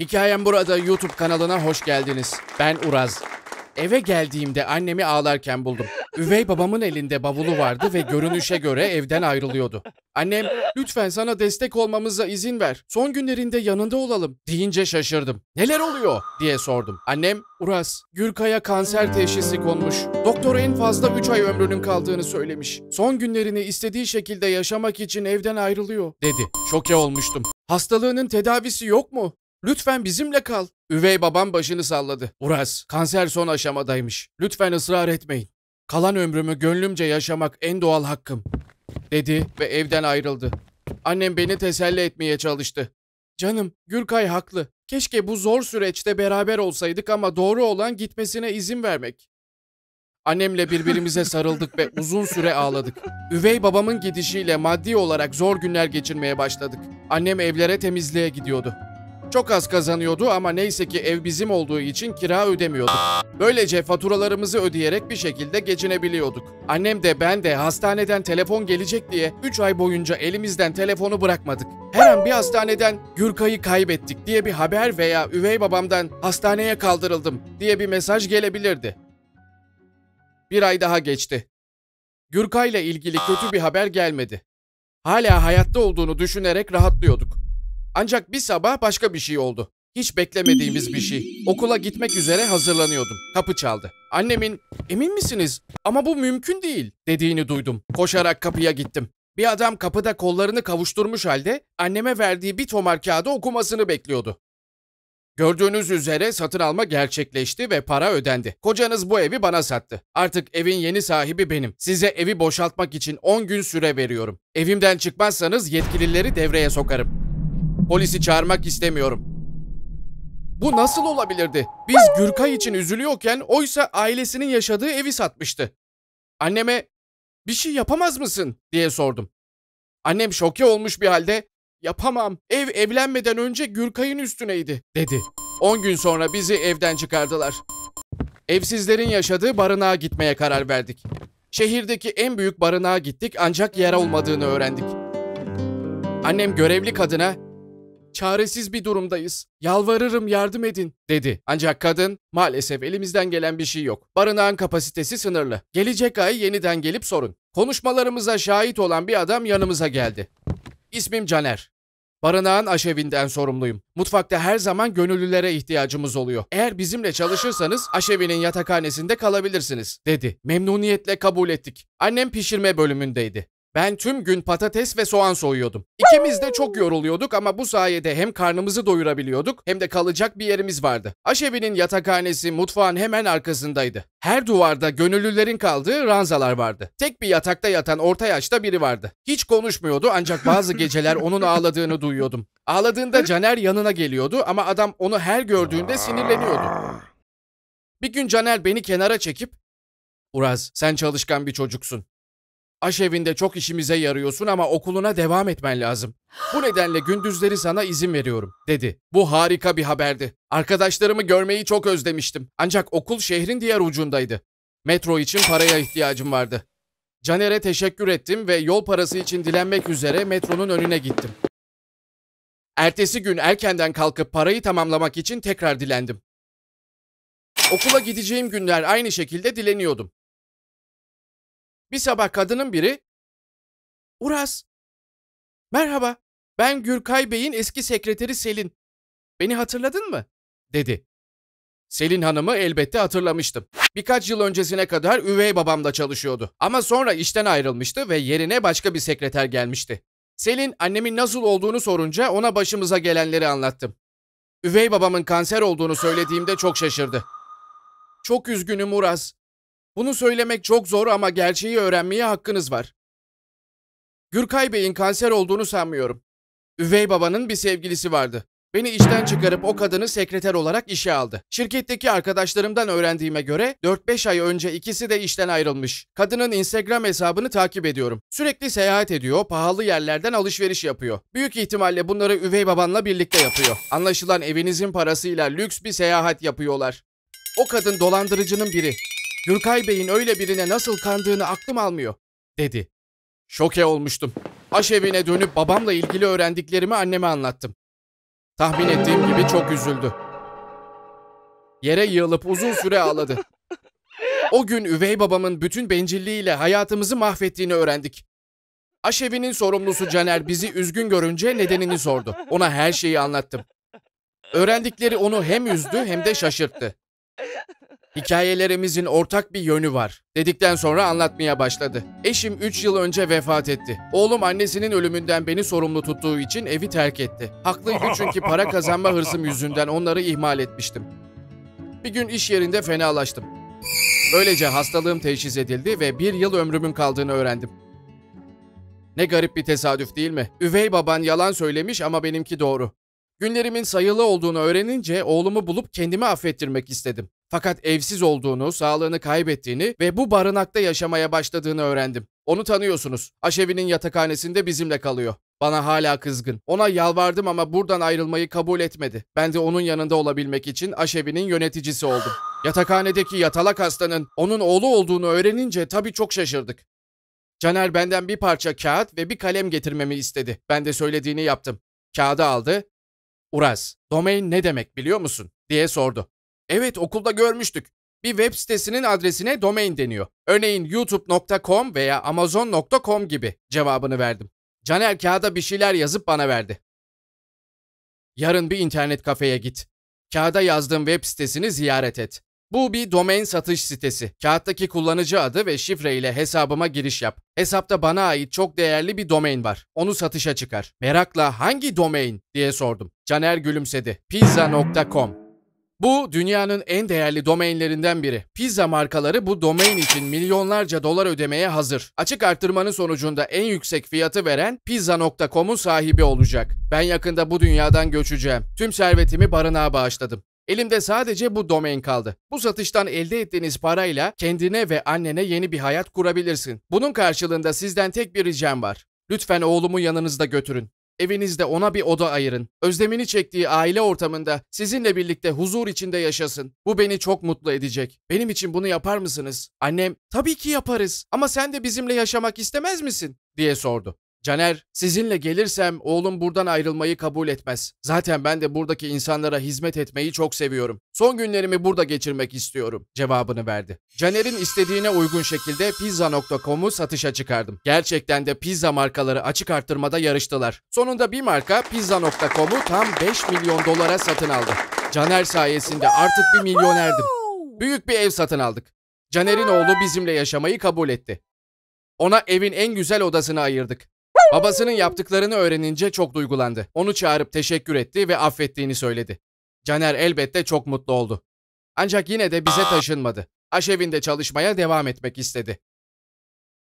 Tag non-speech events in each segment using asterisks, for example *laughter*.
Hikayem burada YouTube kanalına hoş geldiniz. Ben Uraz. Eve geldiğimde annemi ağlarken buldum. Üvey babamın elinde bavulu vardı ve görünüşe göre evden ayrılıyordu. Annem, lütfen sana destek olmamıza izin ver. Son günlerinde yanında olalım deyince şaşırdım. Neler oluyor diye sordum. Annem, Uras, Gürkay'a kanser teşhisi konmuş. Doktor en fazla 3 ay ömrünün kaldığını söylemiş. Son günlerini istediği şekilde yaşamak için evden ayrılıyor dedi. Şoke olmuştum. Hastalığının tedavisi yok mu Lütfen bizimle kal. Üvey babam başını salladı. Uras, kanser son aşamadaymış. Lütfen ısrar etmeyin. Kalan ömrümü gönlümce yaşamak en doğal hakkım. Dedi ve evden ayrıldı. Annem beni teselli etmeye çalıştı. Canım, Gürkay haklı. Keşke bu zor süreçte beraber olsaydık ama doğru olan gitmesine izin vermek. Annemle birbirimize *laughs* sarıldık ve uzun süre ağladık. Üvey babamın gidişiyle maddi olarak zor günler geçirmeye başladık. Annem evlere temizliğe gidiyordu. Çok az kazanıyordu ama neyse ki ev bizim olduğu için kira ödemiyorduk. Böylece faturalarımızı ödeyerek bir şekilde geçinebiliyorduk. Annem de ben de hastaneden telefon gelecek diye 3 ay boyunca elimizden telefonu bırakmadık. Her an bir hastaneden Gürkay'ı kaybettik diye bir haber veya üvey babamdan hastaneye kaldırıldım diye bir mesaj gelebilirdi. Bir ay daha geçti. Gürkay'la ilgili kötü bir haber gelmedi. Hala hayatta olduğunu düşünerek rahatlıyorduk. Ancak bir sabah başka bir şey oldu. Hiç beklemediğimiz bir şey. Okula gitmek üzere hazırlanıyordum. Kapı çaldı. Annemin "Emin misiniz? Ama bu mümkün değil." dediğini duydum. Koşarak kapıya gittim. Bir adam kapıda kollarını kavuşturmuş halde anneme verdiği bir tomar kağıdı okumasını bekliyordu. Gördüğünüz üzere satın alma gerçekleşti ve para ödendi. Kocanız bu evi bana sattı. Artık evin yeni sahibi benim. Size evi boşaltmak için 10 gün süre veriyorum. Evimden çıkmazsanız yetkilileri devreye sokarım. Polisi çağırmak istemiyorum. Bu nasıl olabilirdi? Biz Gürkay için üzülüyorken oysa ailesinin yaşadığı evi satmıştı. Anneme bir şey yapamaz mısın diye sordum. Annem şoke olmuş bir halde yapamam ev evlenmeden önce Gürkay'ın üstüneydi dedi. 10 gün sonra bizi evden çıkardılar. Evsizlerin yaşadığı barınağa gitmeye karar verdik. Şehirdeki en büyük barınağa gittik ancak yer olmadığını öğrendik. Annem görevli kadına çaresiz bir durumdayız. Yalvarırım yardım edin dedi. Ancak kadın maalesef elimizden gelen bir şey yok. Barınağın kapasitesi sınırlı. Gelecek ay yeniden gelip sorun. Konuşmalarımıza şahit olan bir adam yanımıza geldi. İsmim Caner. Barınağın aşevinden sorumluyum. Mutfakta her zaman gönüllülere ihtiyacımız oluyor. Eğer bizimle çalışırsanız aşevinin yatakhanesinde kalabilirsiniz, dedi. Memnuniyetle kabul ettik. Annem pişirme bölümündeydi. Ben tüm gün patates ve soğan soyuyordum. İkimiz de çok yoruluyorduk ama bu sayede hem karnımızı doyurabiliyorduk hem de kalacak bir yerimiz vardı. Aşevi'nin yatakhanesi mutfağın hemen arkasındaydı. Her duvarda gönüllülerin kaldığı ranzalar vardı. Tek bir yatakta yatan orta yaşta biri vardı. Hiç konuşmuyordu ancak bazı geceler onun ağladığını duyuyordum. Ağladığında Caner yanına geliyordu ama adam onu her gördüğünde sinirleniyordu. Bir gün Caner beni kenara çekip Uraz sen çalışkan bir çocuksun. Aşevinde çok işimize yarıyorsun ama okuluna devam etmen lazım. Bu nedenle gündüzleri sana izin veriyorum, dedi. Bu harika bir haberdi. Arkadaşlarımı görmeyi çok özlemiştim. Ancak okul şehrin diğer ucundaydı. Metro için paraya ihtiyacım vardı. Caner'e teşekkür ettim ve yol parası için dilenmek üzere metronun önüne gittim. Ertesi gün erkenden kalkıp parayı tamamlamak için tekrar dilendim. Okula gideceğim günler aynı şekilde dileniyordum. Bir sabah kadının biri Uras. Merhaba. Ben Gürkay Bey'in eski sekreteri Selin. Beni hatırladın mı? dedi. Selin Hanım'ı elbette hatırlamıştım. Birkaç yıl öncesine kadar üvey babamla çalışıyordu. Ama sonra işten ayrılmıştı ve yerine başka bir sekreter gelmişti. Selin annemin nasıl olduğunu sorunca ona başımıza gelenleri anlattım. Üvey babamın kanser olduğunu söylediğimde çok şaşırdı. Çok üzgünüm Uras. Bunu söylemek çok zor ama gerçeği öğrenmeye hakkınız var. Gürkay Bey'in kanser olduğunu sanmıyorum. Üvey babanın bir sevgilisi vardı. Beni işten çıkarıp o kadını sekreter olarak işe aldı. Şirketteki arkadaşlarımdan öğrendiğime göre 4-5 ay önce ikisi de işten ayrılmış. Kadının Instagram hesabını takip ediyorum. Sürekli seyahat ediyor, pahalı yerlerden alışveriş yapıyor. Büyük ihtimalle bunları üvey babanla birlikte yapıyor. Anlaşılan evinizin parasıyla lüks bir seyahat yapıyorlar. O kadın dolandırıcının biri. Gürkay Bey'in öyle birine nasıl kandığını aklım almıyor, dedi. Şoke olmuştum. Aşevine dönüp babamla ilgili öğrendiklerimi anneme anlattım. Tahmin ettiğim gibi çok üzüldü. Yere yığılıp uzun süre ağladı. O gün üvey babamın bütün bencilliğiyle hayatımızı mahvettiğini öğrendik. Aşevinin sorumlusu Caner bizi üzgün görünce nedenini sordu. Ona her şeyi anlattım. Öğrendikleri onu hem üzdü hem de şaşırttı. Hikayelerimizin ortak bir yönü var dedikten sonra anlatmaya başladı. Eşim 3 yıl önce vefat etti. Oğlum annesinin ölümünden beni sorumlu tuttuğu için evi terk etti. Haklıydı çünkü para kazanma hırsım yüzünden onları ihmal etmiştim. Bir gün iş yerinde fenalaştım. Böylece hastalığım teşhis edildi ve bir yıl ömrümün kaldığını öğrendim. Ne garip bir tesadüf değil mi? Üvey baban yalan söylemiş ama benimki doğru. Günlerimin sayılı olduğunu öğrenince oğlumu bulup kendimi affettirmek istedim. Fakat evsiz olduğunu, sağlığını kaybettiğini ve bu barınakta yaşamaya başladığını öğrendim. Onu tanıyorsunuz. Aşevi'nin yatakhanesinde bizimle kalıyor. Bana hala kızgın. Ona yalvardım ama buradan ayrılmayı kabul etmedi. Ben de onun yanında olabilmek için Aşevi'nin yöneticisi oldum. *sighs* Yatakhanedeki yatalak hastanın onun oğlu olduğunu öğrenince tabii çok şaşırdık. Caner benden bir parça kağıt ve bir kalem getirmemi istedi. Ben de söylediğini yaptım. Kağıdı aldı. Uraz, domain ne demek biliyor musun? diye sordu. Evet okulda görmüştük. Bir web sitesinin adresine domain deniyor. Örneğin youtube.com veya amazon.com gibi cevabını verdim. Caner kağıda bir şeyler yazıp bana verdi. Yarın bir internet kafeye git. Kağıda yazdığım web sitesini ziyaret et. Bu bir domain satış sitesi. Kağıttaki kullanıcı adı ve şifre ile hesabıma giriş yap. Hesapta bana ait çok değerli bir domain var. Onu satışa çıkar. Merakla hangi domain diye sordum. Caner gülümsedi. pizza.com bu dünyanın en değerli domainlerinden biri. Pizza markaları bu domain için milyonlarca dolar ödemeye hazır. Açık artırmanın sonucunda en yüksek fiyatı veren pizza.com'un sahibi olacak. Ben yakında bu dünyadan göçeceğim. Tüm servetimi barınağa bağışladım. Elimde sadece bu domain kaldı. Bu satıştan elde ettiğiniz parayla kendine ve annene yeni bir hayat kurabilirsin. Bunun karşılığında sizden tek bir ricam var. Lütfen oğlumu yanınızda götürün. Evinizde ona bir oda ayırın. Özlemini çektiği aile ortamında sizinle birlikte huzur içinde yaşasın. Bu beni çok mutlu edecek. Benim için bunu yapar mısınız? Annem, tabii ki yaparız ama sen de bizimle yaşamak istemez misin? diye sordu. Caner, sizinle gelirsem oğlum buradan ayrılmayı kabul etmez. Zaten ben de buradaki insanlara hizmet etmeyi çok seviyorum. Son günlerimi burada geçirmek istiyorum." cevabını verdi. Caner'in istediğine uygun şekilde pizza.com'u satışa çıkardım. Gerçekten de pizza markaları açık arttırmada yarıştılar. Sonunda bir marka pizza.com'u tam 5 milyon dolara satın aldı. Caner sayesinde artık bir milyonerdim. Büyük bir ev satın aldık. Caner'in oğlu bizimle yaşamayı kabul etti. Ona evin en güzel odasını ayırdık. Babasının yaptıklarını öğrenince çok duygulandı. Onu çağırıp teşekkür etti ve affettiğini söyledi. Caner elbette çok mutlu oldu. Ancak yine de bize ah. taşınmadı. Aşevinde çalışmaya devam etmek istedi.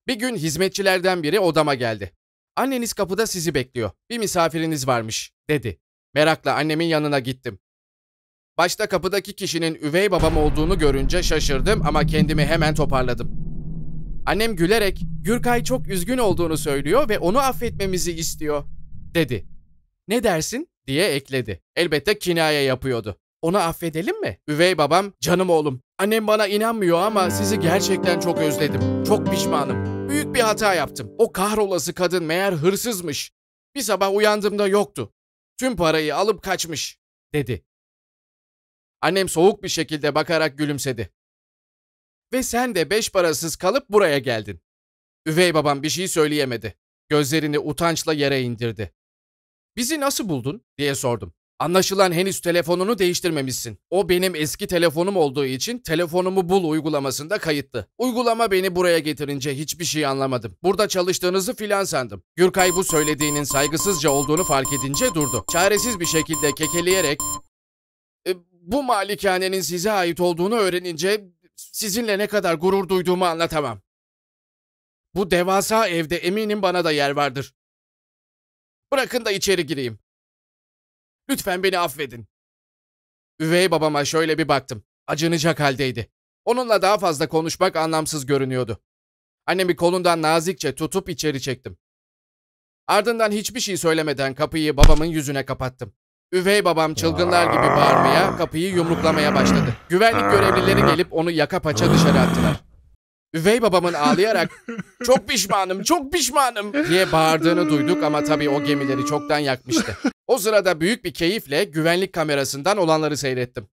Bir gün hizmetçilerden biri odama geldi. Anneniz kapıda sizi bekliyor. Bir misafiriniz varmış, dedi. Merakla annemin yanına gittim. Başta kapıdaki kişinin üvey babam olduğunu görünce şaşırdım ama kendimi hemen toparladım. Annem gülerek Gürkay çok üzgün olduğunu söylüyor ve onu affetmemizi istiyor dedi. Ne dersin diye ekledi. Elbette kinaya yapıyordu. Onu affedelim mi? Üvey babam, canım oğlum. Annem bana inanmıyor ama sizi gerçekten çok özledim. Çok pişmanım. Büyük bir hata yaptım. O kahrolası kadın meğer hırsızmış. Bir sabah uyandığımda yoktu. Tüm parayı alıp kaçmış dedi. Annem soğuk bir şekilde bakarak gülümsedi. Ve sen de beş parasız kalıp buraya geldin. Üvey babam bir şey söyleyemedi. Gözlerini utançla yere indirdi. Bizi nasıl buldun diye sordum. Anlaşılan henüz telefonunu değiştirmemişsin. O benim eski telefonum olduğu için telefonumu bul uygulamasında kayıtlı. Uygulama beni buraya getirince hiçbir şey anlamadım. Burada çalıştığınızı filan sandım. Gürkay bu söylediğinin saygısızca olduğunu fark edince durdu. Çaresiz bir şekilde kekeleyerek e, bu malikanenin size ait olduğunu öğrenince sizinle ne kadar gurur duyduğumu anlatamam. Bu devasa evde eminim bana da yer vardır. Bırakın da içeri gireyim. Lütfen beni affedin. Üvey babama şöyle bir baktım. Acınacak haldeydi. Onunla daha fazla konuşmak anlamsız görünüyordu. Annemi kolundan nazikçe tutup içeri çektim. Ardından hiçbir şey söylemeden kapıyı babamın yüzüne kapattım. Üvey babam çılgınlar gibi bağırmaya, kapıyı yumruklamaya başladı. Güvenlik görevlileri gelip onu yaka paça dışarı attılar. Üvey babamın ağlayarak çok pişmanım, çok pişmanım diye bağırdığını duyduk ama tabii o gemileri çoktan yakmıştı. O sırada büyük bir keyifle güvenlik kamerasından olanları seyrettim.